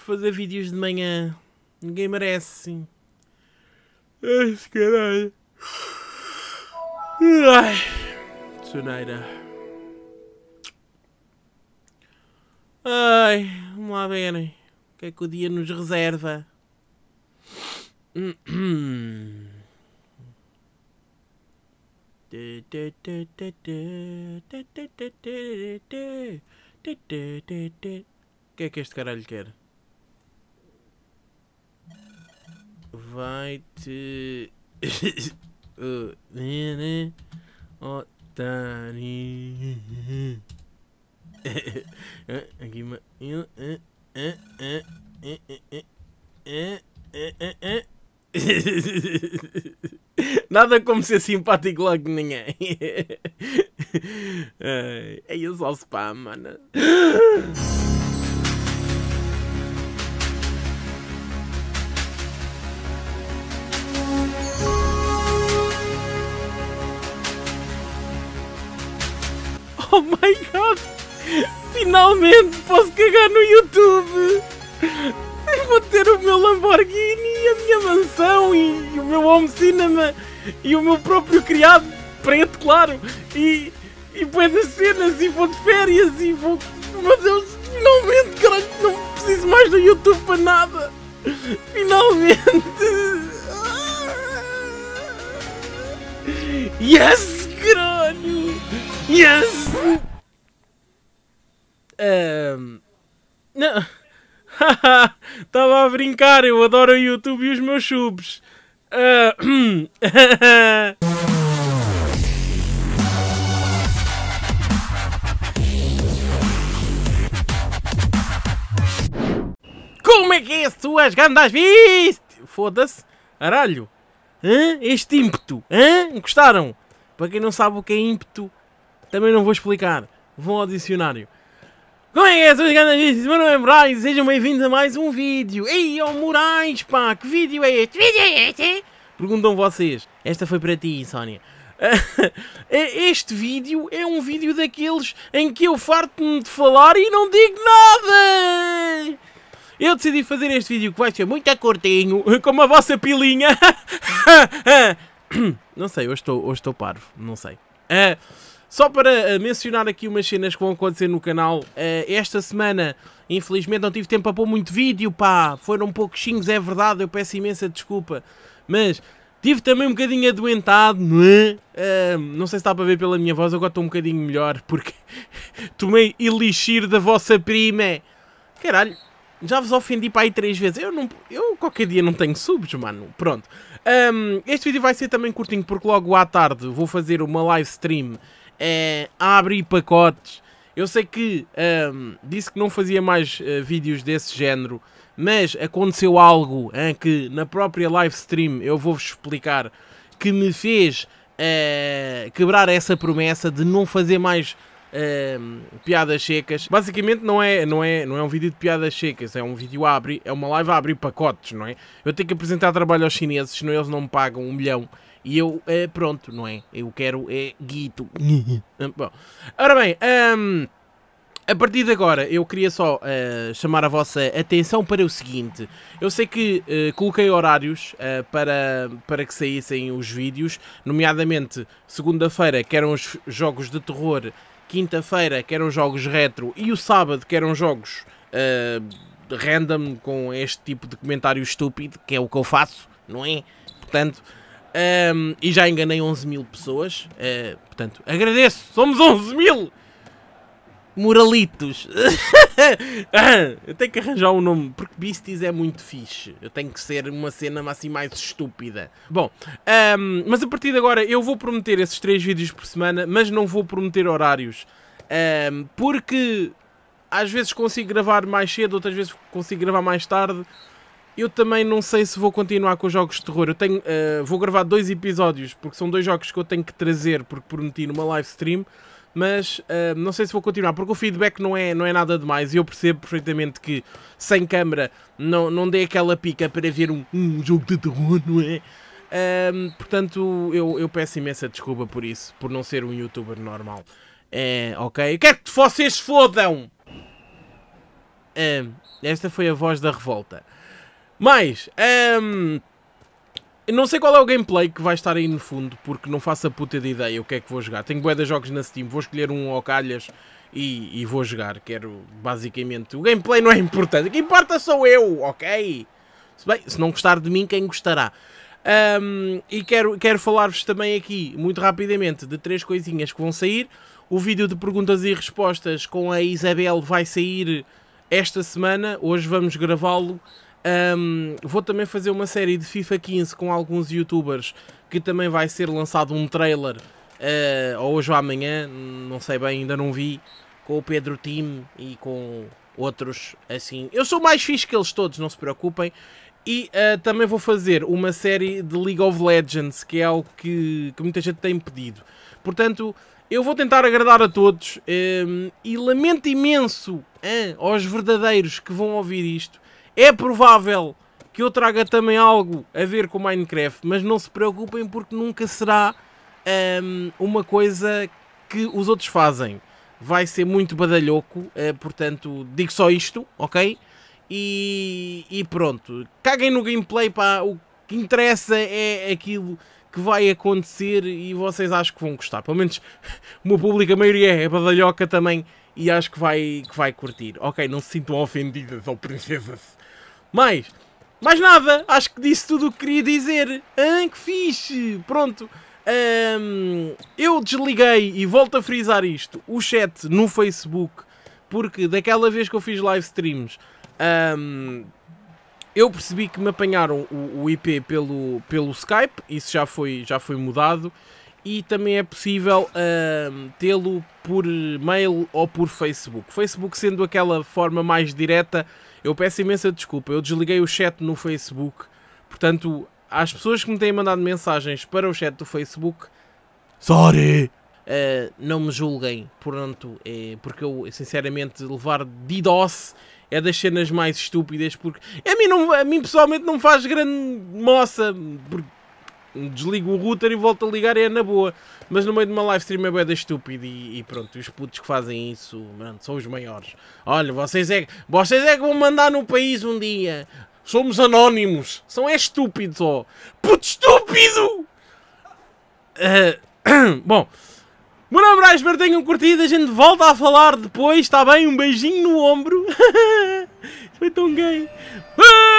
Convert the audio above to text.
Tipo, fazer vídeos de manhã. Ninguém merece, sim. Ai, caralho. Ai, soneira. Ai, vamos lá verem. Né? O que é que o dia nos reserva? O que é que este caralho quer? vai te. Otário. Aqui, Nada como ser simpático logo com ninguém. É isso, só spam, mano. Oh my god! Finalmente posso cagar no YouTube! vou ter o meu Lamborghini e a minha mansão e o meu home cinema e o meu próprio criado, preto, claro, e, e de cenas e vou de férias e vou. Mas eu finalmente, caralho, não preciso mais do YouTube para nada! Finalmente! Yes, caralho! Yes! Um, não. Estava a brincar, eu adoro o YouTube e os meus subs. Uh, Como é que é, suas gandas viste? Foda-se, aralho. Hã? Este ímpeto, hã? Gostaram? Para quem não sabe o que é ímpeto, também não vou explicar. Vão ao dicionário. Como é que é, seus gananistas? Meu nome é Moraes e sejam bem-vindos a mais um vídeo. Ei, ó oh, Moraes, pá, que vídeo é este? Vídeo é este? Perguntam vocês. Esta foi para ti, Sónia. este vídeo é um vídeo daqueles em que eu farto-me de falar e não digo nada. Eu decidi fazer este vídeo que vai ser muito curtinho, como a vossa pilinha. não sei, hoje estou, hoje estou parvo, não sei. Uh, só para eh, mencionar aqui umas cenas que vão acontecer no canal, uh, esta semana infelizmente não tive tempo para pôr muito vídeo, pá, foram pouquinhos, é verdade, eu peço imensa desculpa, mas tive também um bocadinho adoentado, não é? Uh, não sei se está para ver pela minha voz, agora estou um bocadinho melhor, porque tomei elixir da vossa prima, caralho, já vos ofendi para aí três vezes, eu, não, eu qualquer dia não tenho subs, mano, pronto. Um, este vídeo vai ser também curtinho, porque logo à tarde vou fazer uma live stream é, a abrir pacotes. Eu sei que um, disse que não fazia mais uh, vídeos desse género, mas aconteceu algo em que na própria live stream eu vou-vos explicar que me fez uh, quebrar essa promessa de não fazer mais Ehm, piadas secas. Basicamente não é, não, é, não é um vídeo de piadas secas, é um vídeo abre, é uma live abre abrir pacotes, não é? Eu tenho que apresentar trabalho aos chineses, senão eles não me pagam um milhão. E eu, é, pronto, não é? Eu quero é guito. Hum, bom, ora bem, um, ehm, a partir de agora eu queria só uh, chamar a vossa atenção para o seguinte. Eu sei que uh, coloquei horários uh, para, para que saíssem os vídeos, nomeadamente segunda-feira, que eram os jogos de terror quinta-feira que eram jogos retro e o sábado que eram jogos uh, random com este tipo de comentário estúpido, que é o que eu faço, não é? Portanto, um, ah, e já enganei 11 mil pessoas, uh, portanto, agradeço, somos 11 mil! Muralitos. eu tenho que arranjar um nome, porque Beasties é muito fixe. Eu tenho que ser uma cena assim mais estúpida. Bom, um, mas a partir de agora eu vou prometer esses três vídeos por semana, mas não vou prometer horários. Um, porque às vezes consigo gravar mais cedo, outras vezes consigo gravar mais tarde. Eu também não sei se vou continuar com os jogos de terror. Eu tenho, uh, vou gravar dois episódios, porque são dois jogos que eu tenho que trazer, porque prometi numa live stream mas uh, não sei se vou continuar, porque o feedback não é, não é nada demais. Eu percebo perfeitamente que sem câmera não, não dê aquela pica para ver um, um jogo de terror, não é? Uh, portanto, eu, eu peço imensa desculpa por isso, por não ser um youtuber normal. É, ok? Quero que vocês fodam! Uh, esta foi a voz da revolta. Mas, um, não sei qual é o gameplay que vai estar aí no fundo, porque não faço a puta de ideia o que é que vou jogar. Tenho bué de jogos na Steam, vou escolher um ou calhas e, e, vou jogar. Quero, basicamente... O gameplay não é importante, o que importa sou eu, ok? Se bem, se não gostar de mim, quem gostará? Um, e quero, quero falar-vos também aqui, muito rapidamente, de três coisinhas que vão sair. O vídeo de perguntas e respostas com a Isabel vai sair esta semana. Hoje vamos gravá-lo um, vou também fazer uma série de FIFA 15 com alguns youtubers que também vai ser lançado um trailer uh, hoje ou amanhã, não sei bem, ainda não vi, com o Pedro Tim e com outros assim. Eu sou mais fixe que eles todos, não se preocupem. E uh, também vou fazer uma série de League of Legends, que é algo que, que muita gente tem pedido. Portanto, eu vou tentar agradar a todos um, e lamento imenso aos verdadeiros que vão ouvir isto é provável que eu traga também algo a ver com Minecraft, mas não se preocupem porque nunca será um, uma coisa que os outros fazem. Vai ser muito badalhoco, uh, portanto, digo só isto, ok? E, e pronto, caguem no gameplay, pá, o que interessa é aquilo que vai acontecer e vocês acho que vão gostar. Pelo menos o meu público, a maioria é badalhoca também e acho que vai, que vai curtir. Ok, não se sintam ofendidas ou princesas mais. Mais nada. Acho que disse tudo o que queria dizer. Ah, que fixe. Pronto. Um, eu desliguei e volto a frisar isto. O chat no Facebook. Porque daquela vez que eu fiz live streams. Um, eu percebi que me apanharam o, o, IP pelo, pelo Skype, isso já foi, já foi mudado, e também é possível uh, tê-lo por mail ou por Facebook. Facebook sendo aquela forma mais direta eu peço imensa desculpa, eu desliguei o chat no Facebook, portanto, às pessoas que me têm mandado mensagens para o chat do Facebook, sorry! Uh, não me julguem, portanto, é, porque eu, sinceramente, levar DDoS é das cenas mais estúpidas, porque a mim, não, a mim pessoalmente não me faz grande moça, porque desligo o router e volto a ligar e é na boa. Mas no meio de uma live stream é boeda estúpido e, e, pronto, os putos que fazem isso, mano, são os maiores. Olha, vocês é, vocês é que vão mandar no país um dia. Somos anónimos. São é estúpidos, ó. Puto estúpido! Uh, bom, meu nome é Bryce, tenham curtido. A gente volta a falar depois, está bem? Um beijinho no ombro. Foi tão gay. Uh!